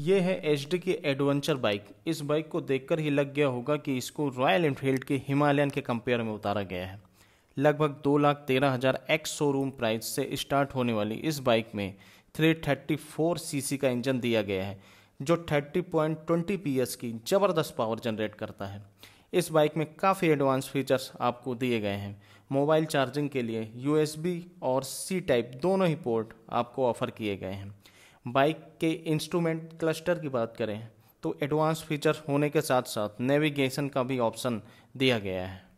ये है एच की एडवेंचर बाइक इस बाइक को देखकर ही लग गया होगा कि इसको रॉयल इनफील्ड के हिमालयन के कंपेयर में उतारा गया है लगभग दो लाख तेरह हज़ार एक्स शोरूम प्राइस से स्टार्ट होने वाली इस बाइक में 334 सीसी का इंजन दिया गया है जो 30.20 पॉइंट की ज़बरदस्त पावर जनरेट करता है इस बाइक में काफ़ी एडवांस फीचर्स आपको दिए गए हैं मोबाइल चार्जिंग के लिए यू और सी टाइप दोनों ही पोर्ट आपको ऑफ़र किए गए हैं बाइक के इंस्ट्रूमेंट क्लस्टर की बात करें तो एडवांस फीचर्स होने के साथ साथ नेविगेशन का भी ऑप्शन दिया गया है